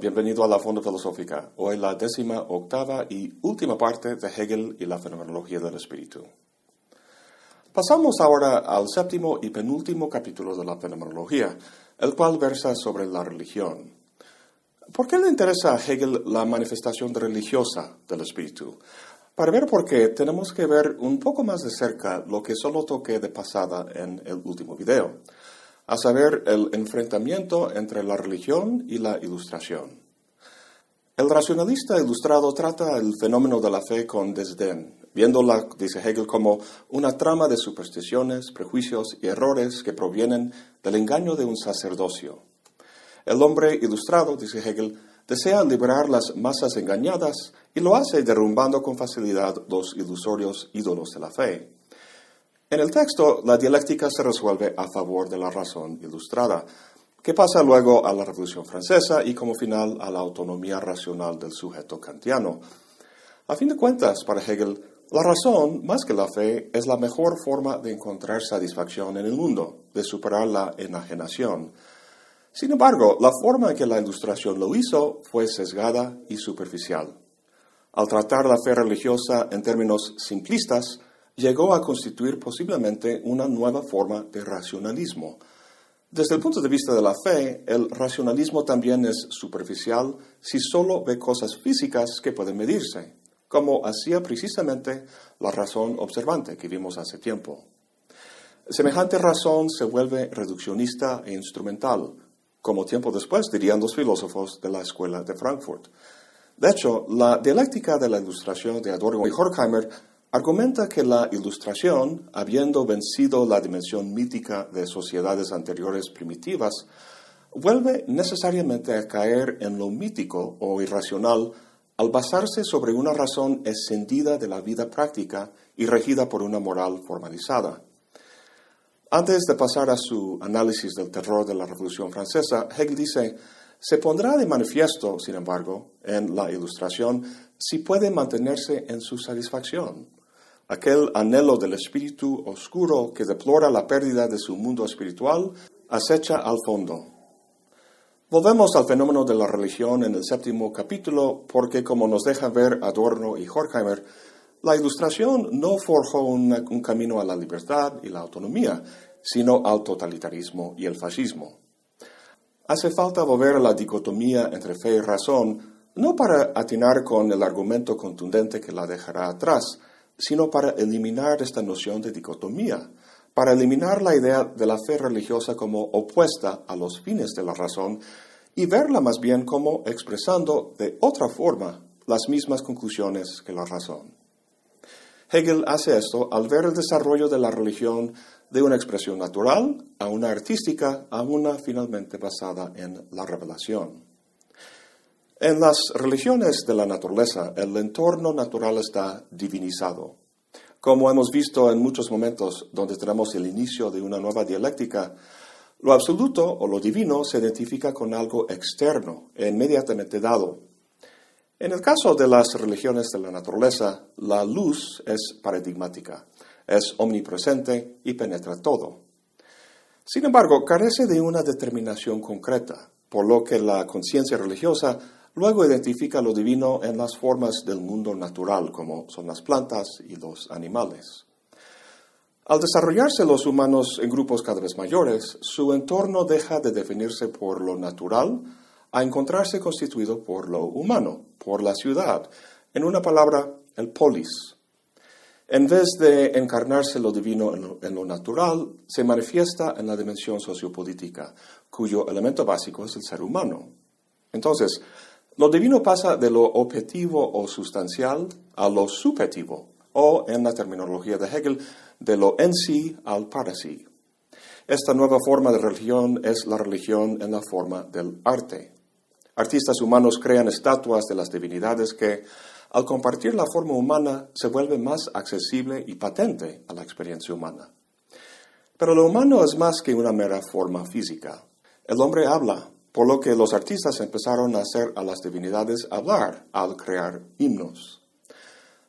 bienvenido a la Fonda Filosófica. Hoy la décima octava y última parte de Hegel y la fenomenología del espíritu. Pasamos ahora al séptimo y penúltimo capítulo de la fenomenología, el cual versa sobre la religión. ¿Por qué le interesa a Hegel la manifestación religiosa del espíritu? Para ver por qué, tenemos que ver un poco más de cerca lo que solo toqué de pasada en el último video a saber, el enfrentamiento entre la religión y la ilustración. El racionalista ilustrado trata el fenómeno de la fe con desdén, viéndola, dice Hegel, como una trama de supersticiones, prejuicios y errores que provienen del engaño de un sacerdocio. El hombre ilustrado, dice Hegel, desea liberar las masas engañadas y lo hace derrumbando con facilidad los ilusorios ídolos de la fe. En el texto, la dialéctica se resuelve a favor de la razón ilustrada, que pasa luego a la Revolución Francesa y como final a la autonomía racional del sujeto kantiano. A fin de cuentas, para Hegel, la razón, más que la fe, es la mejor forma de encontrar satisfacción en el mundo, de superar la enajenación. Sin embargo, la forma en que la ilustración lo hizo fue sesgada y superficial. Al tratar la fe religiosa en términos simplistas, llegó a constituir posiblemente una nueva forma de racionalismo. Desde el punto de vista de la fe, el racionalismo también es superficial si solo ve cosas físicas que pueden medirse, como hacía precisamente la razón observante que vimos hace tiempo. Semejante razón se vuelve reduccionista e instrumental, como tiempo después dirían los filósofos de la escuela de Frankfurt. De hecho, la dialéctica de la ilustración de Adorno y Horkheimer Argumenta que la Ilustración, habiendo vencido la dimensión mítica de sociedades anteriores primitivas, vuelve necesariamente a caer en lo mítico o irracional al basarse sobre una razón escendida de la vida práctica y regida por una moral formalizada. Antes de pasar a su análisis del terror de la Revolución Francesa, Hegel dice, se pondrá de manifiesto, sin embargo, en la Ilustración si puede mantenerse en su satisfacción aquel anhelo del espíritu oscuro que deplora la pérdida de su mundo espiritual, acecha al fondo. Volvemos al fenómeno de la religión en el séptimo capítulo, porque como nos deja ver Adorno y Horkheimer, la ilustración no forjó un camino a la libertad y la autonomía, sino al totalitarismo y el fascismo. Hace falta volver a la dicotomía entre fe y razón, no para atinar con el argumento contundente que la dejará atrás, sino para eliminar esta noción de dicotomía, para eliminar la idea de la fe religiosa como opuesta a los fines de la razón y verla más bien como expresando de otra forma las mismas conclusiones que la razón. Hegel hace esto al ver el desarrollo de la religión de una expresión natural a una artística a una finalmente basada en la revelación. En las religiones de la naturaleza, el entorno natural está divinizado. Como hemos visto en muchos momentos donde tenemos el inicio de una nueva dialéctica, lo absoluto o lo divino se identifica con algo externo e inmediatamente dado. En el caso de las religiones de la naturaleza, la luz es paradigmática, es omnipresente y penetra todo. Sin embargo, carece de una determinación concreta, por lo que la conciencia religiosa Luego identifica lo divino en las formas del mundo natural, como son las plantas y los animales. Al desarrollarse los humanos en grupos cada vez mayores, su entorno deja de definirse por lo natural a encontrarse constituido por lo humano, por la ciudad, en una palabra, el polis. En vez de encarnarse lo divino en lo, natural, se manifiesta en la dimensión sociopolítica, cuyo elemento básico es el ser humano. Entonces, lo divino pasa de lo objetivo o sustancial a lo subjetivo, o en la terminología de Hegel, de lo en sí al para sí. Esta nueva forma de religión es la religión en la forma del arte. Artistas humanos crean estatuas de las divinidades que, al compartir la forma humana, se vuelve más accesible y patente a la experiencia humana. Pero lo humano es más que una mera forma física. El hombre habla, por lo que los artistas empezaron a hacer a las divinidades hablar al crear himnos.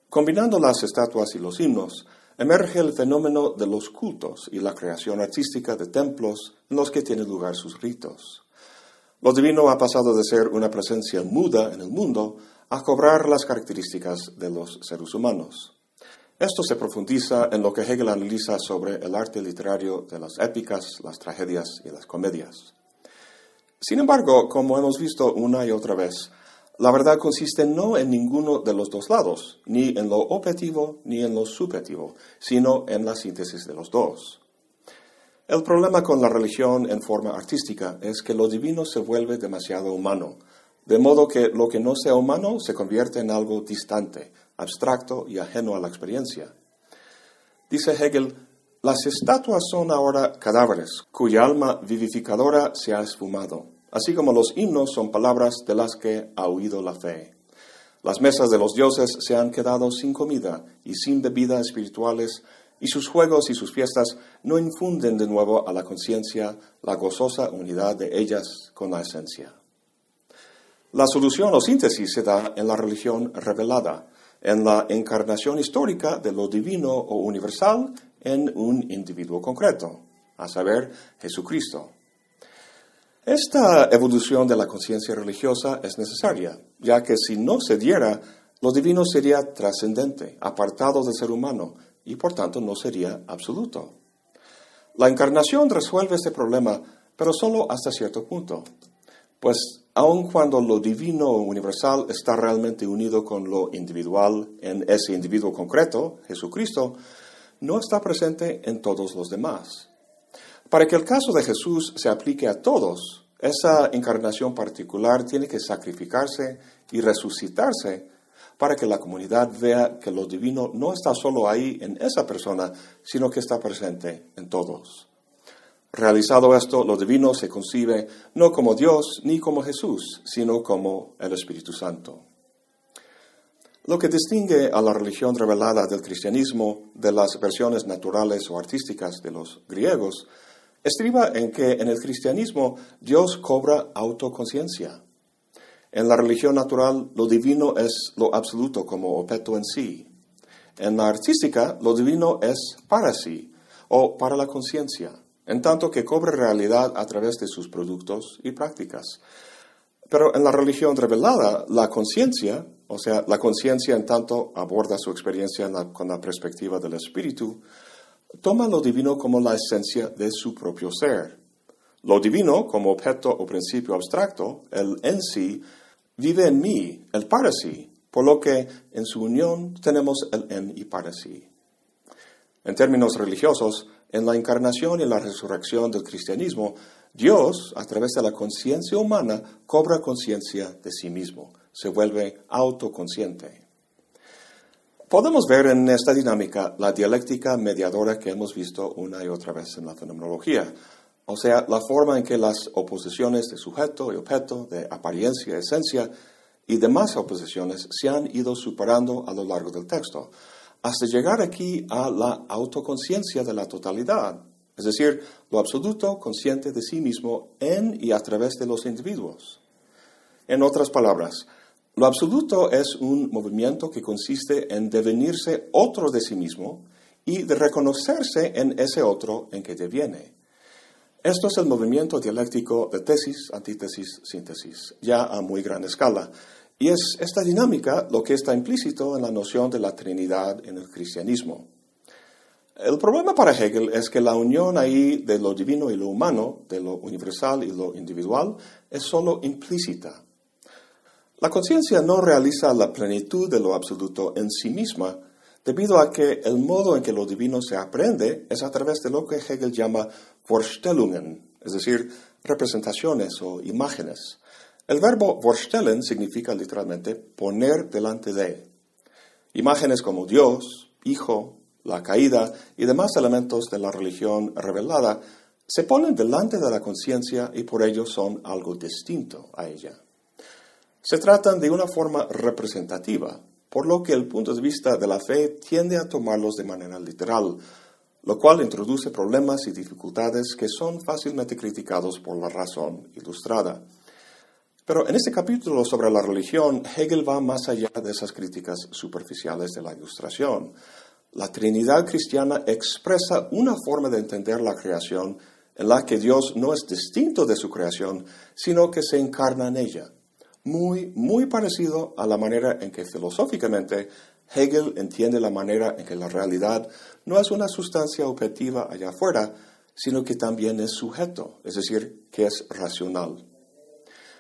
Combinando las estatuas y los himnos, emerge el fenómeno de los cultos y la creación artística de templos en los que tienen lugar sus ritos. Lo divino ha pasado de ser una presencia muda en el mundo a cobrar las características de los seres humanos. Esto se profundiza en lo que Hegel analiza sobre el arte literario de las épicas, las tragedias y las comedias. Sin embargo, como hemos visto una y otra vez, la verdad consiste no en ninguno de los dos lados, ni en lo objetivo ni en lo subjetivo, sino en la síntesis de los dos. El problema con la religión en forma artística es que lo divino se vuelve demasiado humano, de modo que lo que no sea humano se convierte en algo distante, abstracto y ajeno a la experiencia. Dice Hegel, las estatuas son ahora cadáveres, cuya alma vivificadora se ha esfumado, así como los himnos son palabras de las que ha huido la fe. Las mesas de los dioses se han quedado sin comida y sin bebidas espirituales, y sus juegos y sus fiestas no infunden de nuevo a la conciencia la gozosa unidad de ellas con la esencia. La solución o síntesis se da en la religión revelada, en la encarnación histórica de lo divino o universal en un individuo concreto, a saber, Jesucristo. Esta evolución de la conciencia religiosa es necesaria, ya que si no se diera, lo divino sería trascendente, apartado del ser humano, y por tanto no sería absoluto. La encarnación resuelve este problema, pero solo hasta cierto punto, pues aun cuando lo divino universal está realmente unido con lo individual en ese individuo concreto, Jesucristo, no está presente en todos los demás. Para que el caso de Jesús se aplique a todos, esa encarnación particular tiene que sacrificarse y resucitarse para que la comunidad vea que lo divino no está solo ahí en esa persona, sino que está presente en todos. Realizado esto, lo divino se concibe no como Dios ni como Jesús, sino como el Espíritu Santo. Lo que distingue a la religión revelada del cristianismo de las versiones naturales o artísticas de los griegos estriba en que en el cristianismo Dios cobra autoconciencia. En la religión natural lo divino es lo absoluto como objeto en sí. En la artística lo divino es para sí o para la conciencia, en tanto que cobra realidad a través de sus productos y prácticas. Pero en la religión revelada, la conciencia o sea, la conciencia en tanto aborda su experiencia con la perspectiva del espíritu, toma lo divino como la esencia de su propio ser. Lo divino como objeto o principio abstracto, el en sí, vive en mí, el para sí, por lo que en su unión tenemos el en y para sí. En términos religiosos, en la encarnación y la resurrección del cristianismo, Dios, a través de la conciencia humana, cobra conciencia de sí mismo se vuelve autoconsciente. Podemos ver en esta dinámica la dialéctica mediadora que hemos visto una y otra vez en la fenomenología, o sea, la forma en que las oposiciones de sujeto y objeto, de apariencia, y esencia y demás oposiciones se han ido superando a lo largo del texto, hasta llegar aquí a la autoconciencia de la totalidad, es decir, lo absoluto consciente de sí mismo en y a través de los individuos. En otras palabras, lo absoluto es un movimiento que consiste en devenirse otro de sí mismo y de reconocerse en ese otro en que deviene. Esto es el movimiento dialéctico de tesis, antítesis, síntesis, ya a muy gran escala. Y es esta dinámica lo que está implícito en la noción de la Trinidad en el cristianismo. El problema para Hegel es que la unión ahí de lo divino y lo humano, de lo universal y lo individual, es sólo implícita. La conciencia no realiza la plenitud de lo absoluto en sí misma, debido a que el modo en que lo divino se aprende es a través de lo que Hegel llama Vorstellungen, es decir, representaciones o imágenes. El verbo vorstellen significa literalmente poner delante de. Imágenes como Dios, Hijo, la caída y demás elementos de la religión revelada se ponen delante de la conciencia y por ello son algo distinto a ella. Se tratan de una forma representativa, por lo que el punto de vista de la fe tiende a tomarlos de manera literal, lo cual introduce problemas y dificultades que son fácilmente criticados por la razón ilustrada. Pero en este capítulo sobre la religión, Hegel va más allá de esas críticas superficiales de la ilustración. La Trinidad cristiana expresa una forma de entender la creación en la que Dios no es distinto de su creación, sino que se encarna en ella muy, muy parecido a la manera en que filosóficamente Hegel entiende la manera en que la realidad no es una sustancia objetiva allá afuera, sino que también es sujeto, es decir, que es racional.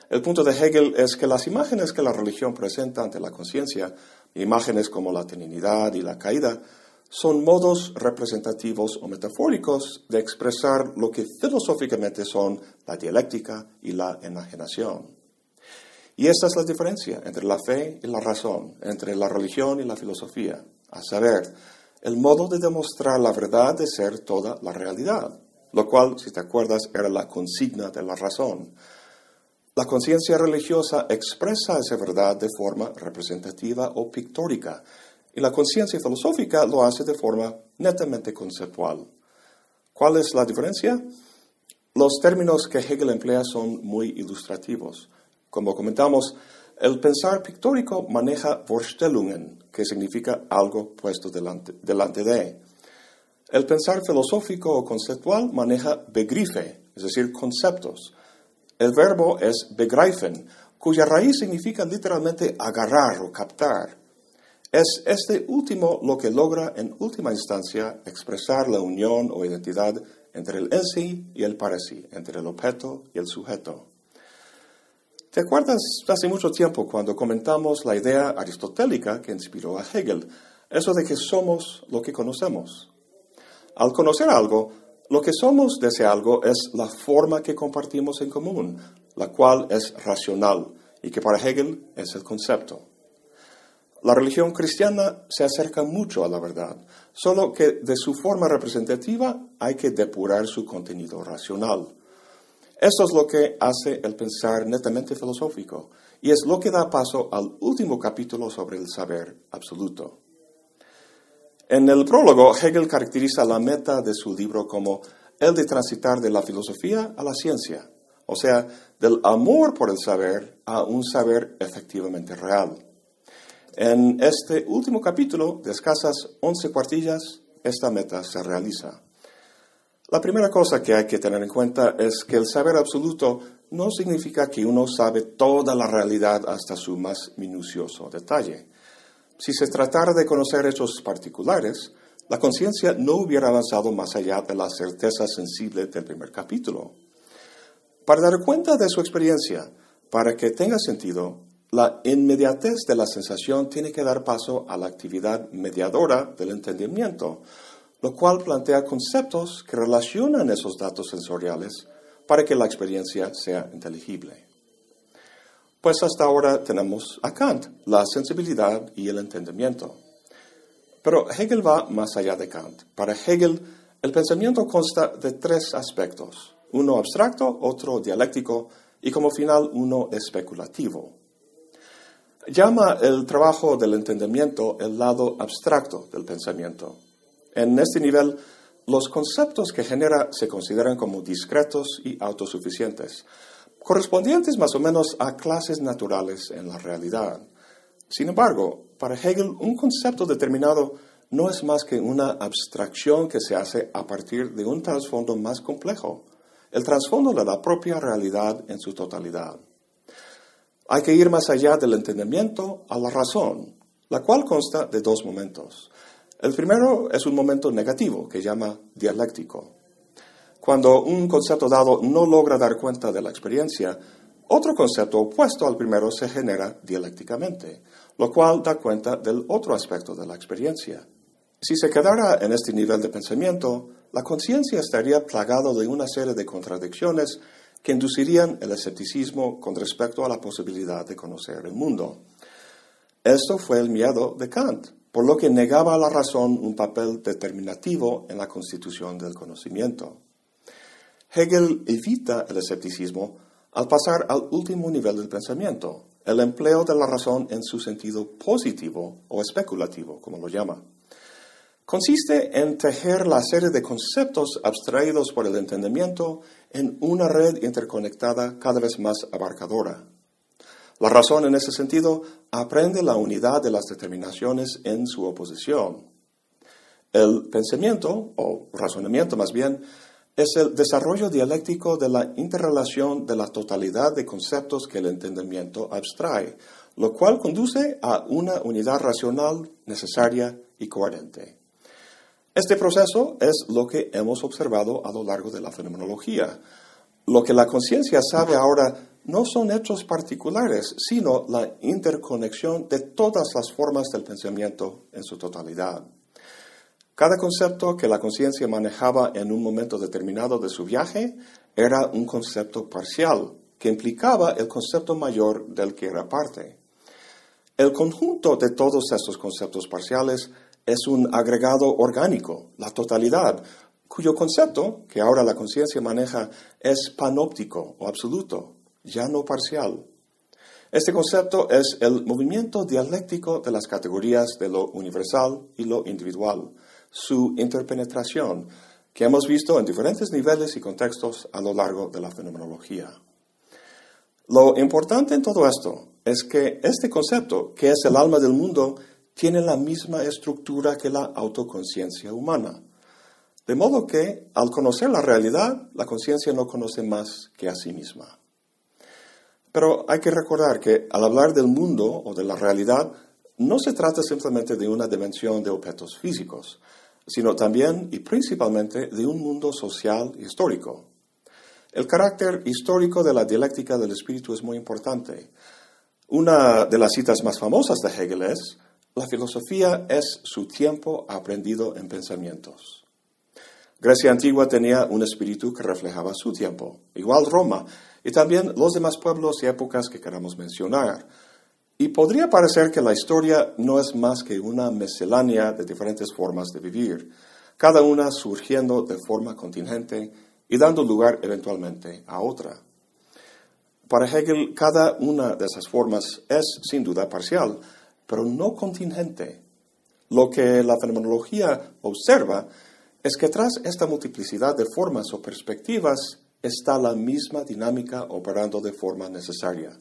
El punto de Hegel es que las imágenes que la religión presenta ante la conciencia, imágenes como la trinidad y la caída, son modos representativos o metafóricos de expresar lo que filosóficamente son la dialéctica y la enajenación. Y esta es la diferencia entre la fe y la razón, entre la religión y la filosofía, a saber, el modo de demostrar la verdad de ser toda la realidad, lo cual, si te acuerdas, era la consigna de la razón. La conciencia religiosa expresa esa verdad de forma representativa o pictórica, y la conciencia filosófica lo hace de forma netamente conceptual. ¿Cuál es la diferencia? Los términos que Hegel emplea son muy ilustrativos. Como comentamos, el pensar pictórico maneja Vorstellungen, que significa algo puesto delante, de. El pensar filosófico o conceptual maneja Begriffe, es decir, conceptos. El verbo es begreifen, cuya raíz significa literalmente agarrar o captar. Es este último lo que logra en última instancia expresar la unión o identidad entre el en y el para entre el objeto y el sujeto. ¿Te acuerdas hace mucho tiempo cuando comentamos la idea aristotélica que inspiró a Hegel? Eso de que somos lo que conocemos. Al conocer algo, lo que somos de ese algo es la forma que compartimos en común, la cual es racional y que para Hegel es el concepto. La religión cristiana se acerca mucho a la verdad, solo que de su forma representativa hay que depurar su contenido racional. Esto es lo que hace el pensar netamente filosófico y es lo que da paso al último capítulo sobre el saber absoluto. En el prólogo, Hegel caracteriza la meta de su libro como el de transitar de la filosofía a la ciencia, o sea, del amor por el saber a un saber efectivamente real. En este último capítulo, de escasas once cuartillas, esta meta se realiza. La primera cosa que hay que tener en cuenta es que el saber absoluto no significa que uno sabe toda la realidad hasta su más minucioso detalle. Si se tratara de conocer hechos particulares, la conciencia no hubiera avanzado más allá de la certeza sensible del primer capítulo. Para dar cuenta de su experiencia, para que tenga sentido, la inmediatez de la sensación tiene que dar paso a la actividad mediadora del entendimiento, lo cual plantea conceptos que relacionan esos datos sensoriales para que la experiencia sea inteligible. Pues hasta ahora tenemos a Kant, la sensibilidad y el entendimiento. Pero Hegel va más allá de Kant. Para Hegel, el pensamiento consta de tres aspectos, uno abstracto, otro dialéctico y como final uno especulativo. Llama el trabajo del entendimiento el lado abstracto del pensamiento en este nivel, los conceptos que genera se consideran como discretos y autosuficientes, correspondientes más o menos a clases naturales en la realidad. Sin embargo, para Hegel, un concepto determinado no es más que una abstracción que se hace a partir de un trasfondo más complejo, el trasfondo de la propia realidad en su totalidad. Hay que ir más allá del entendimiento a la razón, la cual consta de dos momentos. El primero es un momento negativo que llama dialéctico. Cuando un concepto dado no logra dar cuenta de la experiencia, otro concepto opuesto al primero se genera dialécticamente, lo cual da cuenta del otro aspecto de la experiencia. Si se quedara en este nivel de pensamiento, la conciencia estaría plagada de una serie de contradicciones que inducirían el escepticismo con respecto a la posibilidad de conocer el mundo. Esto fue el miedo de Kant, por lo que negaba a la razón un papel determinativo en la constitución del conocimiento. Hegel evita el escepticismo al pasar al último nivel del pensamiento, el empleo de la razón en su sentido positivo o especulativo, como lo llama. Consiste en tejer la serie de conceptos abstraídos por el entendimiento en una red interconectada cada vez más abarcadora. La razón en ese sentido aprende la unidad de las determinaciones en su oposición. El pensamiento, o razonamiento más bien, es el desarrollo dialéctico de la interrelación de la totalidad de conceptos que el entendimiento abstrae, lo cual conduce a una unidad racional necesaria y coherente. Este proceso es lo que hemos observado a lo largo de la fenomenología. Lo que la conciencia sabe ahora no son hechos particulares, sino la interconexión de todas las formas del pensamiento en su totalidad. Cada concepto que la conciencia manejaba en un momento determinado de su viaje era un concepto parcial, que implicaba el concepto mayor del que era parte. El conjunto de todos estos conceptos parciales es un agregado orgánico, la totalidad, cuyo concepto, que ahora la conciencia maneja, es panóptico o absoluto, ya no parcial. Este concepto es el movimiento dialéctico de las categorías de lo universal y lo individual, su interpenetración, que hemos visto en diferentes niveles y contextos a lo largo de la fenomenología. Lo importante en todo esto es que este concepto, que es el alma del mundo, tiene la misma estructura que la autoconciencia humana. De modo que, al conocer la realidad, la conciencia no conoce más que a sí misma. Pero hay que recordar que al hablar del mundo o de la realidad, no se trata simplemente de una dimensión de objetos físicos, sino también y principalmente de un mundo social y histórico. El carácter histórico de la dialéctica del espíritu es muy importante. Una de las citas más famosas de Hegel es, la filosofía es su tiempo aprendido en pensamientos. Grecia antigua tenía un espíritu que reflejaba su tiempo, igual Roma, y también los demás pueblos y épocas que queramos mencionar. Y podría parecer que la historia no es más que una miscelánea de diferentes formas de vivir, cada una surgiendo de forma contingente y dando lugar eventualmente a otra. Para Hegel, cada una de esas formas es sin duda parcial, pero no contingente. Lo que la fenomenología observa es que tras esta multiplicidad de formas o perspectivas está la misma dinámica operando de forma necesaria.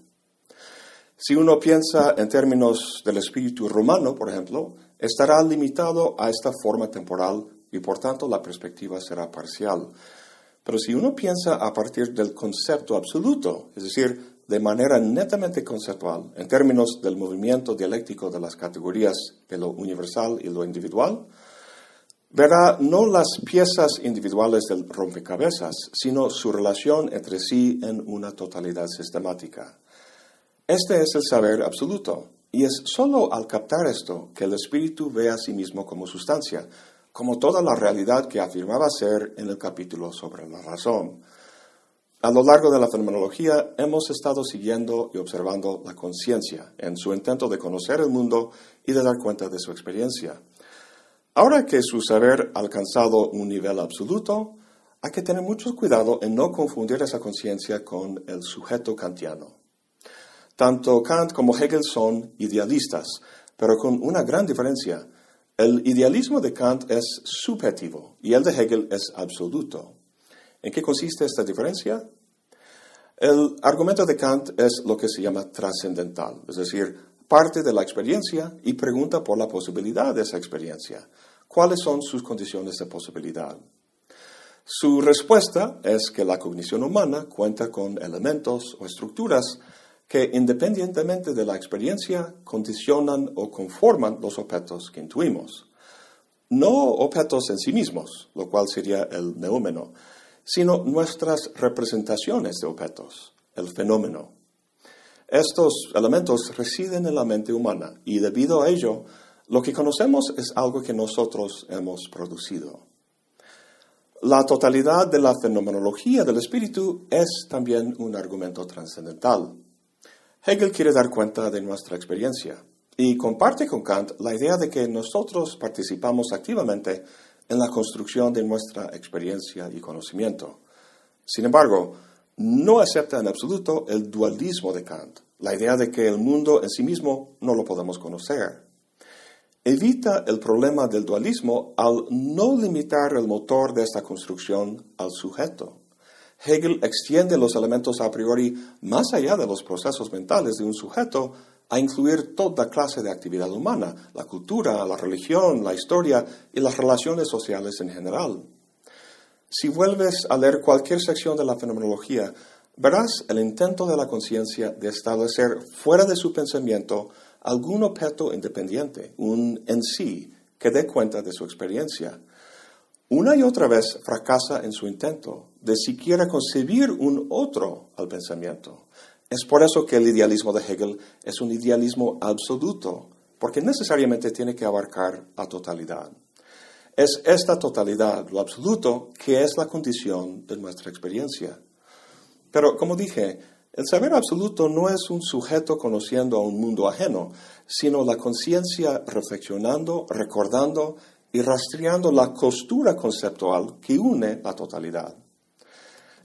Si uno piensa en términos del espíritu romano, por ejemplo, estará limitado a esta forma temporal y por tanto la perspectiva será parcial. Pero si uno piensa a partir del concepto absoluto, es decir, de manera netamente conceptual, en términos del movimiento dialéctico de las categorías de lo universal y lo individual, verá no las piezas individuales del rompecabezas, sino su relación entre sí en una totalidad sistemática. Este es el saber absoluto, y es sólo al captar esto que el espíritu ve a sí mismo como sustancia, como toda la realidad que afirmaba ser en el capítulo sobre la razón. A lo largo de la fenomenología hemos estado siguiendo y observando la conciencia en su intento de conocer el mundo y de dar cuenta de su experiencia. Ahora que su saber ha alcanzado un nivel absoluto, hay que tener mucho cuidado en no confundir esa conciencia con el sujeto kantiano. Tanto Kant como Hegel son idealistas, pero con una gran diferencia. El idealismo de Kant es subjetivo y el de Hegel es absoluto. ¿En qué consiste esta diferencia? El argumento de Kant es lo que se llama trascendental, es decir, parte de la experiencia y pregunta por la posibilidad de esa experiencia cuáles son sus condiciones de posibilidad. Su respuesta es que la cognición humana cuenta con elementos o estructuras que independientemente de la experiencia condicionan o conforman los objetos que intuimos. No objetos en sí mismos, lo cual sería el neumeno, sino nuestras representaciones de objetos, el fenómeno. Estos elementos residen en la mente humana y debido a ello lo que conocemos es algo que nosotros hemos producido. La totalidad de la fenomenología del espíritu es también un argumento trascendental. Hegel quiere dar cuenta de nuestra experiencia y comparte con Kant la idea de que nosotros participamos activamente en la construcción de nuestra experiencia y conocimiento. Sin embargo, no acepta en absoluto el dualismo de Kant, la idea de que el mundo en sí mismo no lo podemos conocer evita el problema del dualismo al no limitar el motor de esta construcción al sujeto. Hegel extiende los elementos a priori más allá de los procesos mentales de un sujeto a incluir toda clase de actividad humana, la cultura, la religión, la historia y las relaciones sociales en general. Si vuelves a leer cualquier sección de la fenomenología, verás el intento de la conciencia de establecer fuera de su pensamiento algún objeto independiente, un en sí, que dé cuenta de su experiencia. Una y otra vez fracasa en su intento de siquiera concebir un otro al pensamiento. Es por eso que el idealismo de Hegel es un idealismo absoluto, porque necesariamente tiene que abarcar la totalidad. Es esta totalidad, lo absoluto, que es la condición de nuestra experiencia. Pero, como dije, el saber absoluto no es un sujeto conociendo a un mundo ajeno, sino la conciencia reflexionando, recordando y rastreando la costura conceptual que une la totalidad.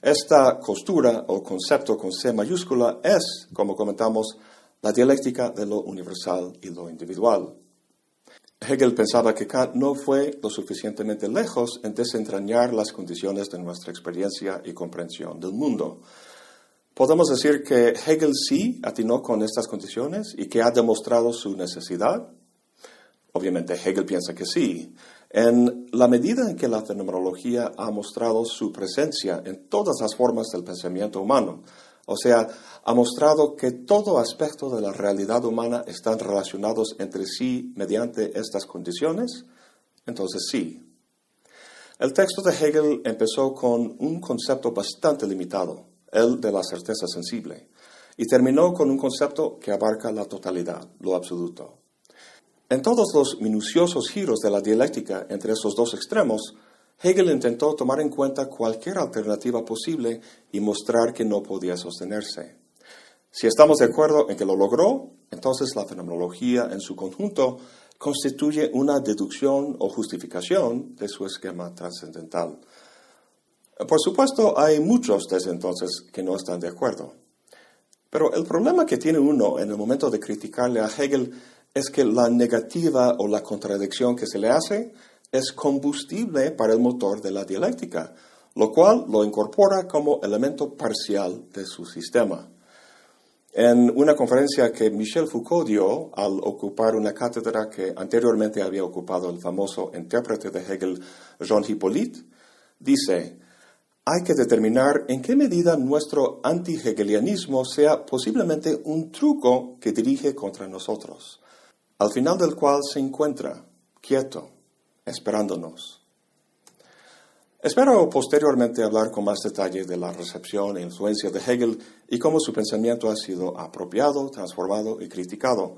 Esta costura o concepto con C mayúscula es, como comentamos, la dialéctica de lo universal y lo individual. Hegel pensaba que Kant no fue lo suficientemente lejos en desentrañar las condiciones de nuestra experiencia y comprensión del mundo. Podemos decir que Hegel sí atinó con estas condiciones y que ha demostrado su necesidad. Obviamente Hegel piensa que sí. En la medida en que la fenomenología ha mostrado su presencia en todas las formas del pensamiento humano, o sea, ha mostrado que todo aspecto de la realidad humana están relacionados entre sí mediante estas condiciones, entonces sí. El texto de Hegel empezó con un concepto bastante limitado, el de la certeza sensible, y terminó con un concepto que abarca la totalidad, lo absoluto. En todos los minuciosos giros de la dialéctica entre esos dos extremos, Hegel intentó tomar en cuenta cualquier alternativa posible y mostrar que no podía sostenerse. Si estamos de acuerdo en que lo logró, entonces la fenomenología en su conjunto constituye una deducción o justificación de su esquema trascendental. Por supuesto, hay muchos desde entonces que no están de acuerdo. Pero el problema que tiene uno en el momento de criticarle a Hegel es que la negativa o la contradicción que se le hace es combustible para el motor de la dialéctica, lo cual lo incorpora como elemento parcial de su sistema. En una conferencia que Michel Foucault dio al ocupar una cátedra que anteriormente había ocupado el famoso intérprete de Hegel, Jean Hippolyte, dice, hay que determinar en qué medida nuestro anti-hegelianismo sea posiblemente un truco que dirige contra nosotros, al final del cual se encuentra, quieto, esperándonos. Espero posteriormente hablar con más detalle de la recepción e influencia de Hegel y cómo su pensamiento ha sido apropiado, transformado y criticado.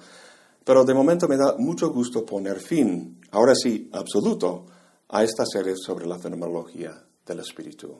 Pero de momento me da mucho gusto poner fin, ahora sí, absoluto, a esta serie sobre la fenomenología del espíritu.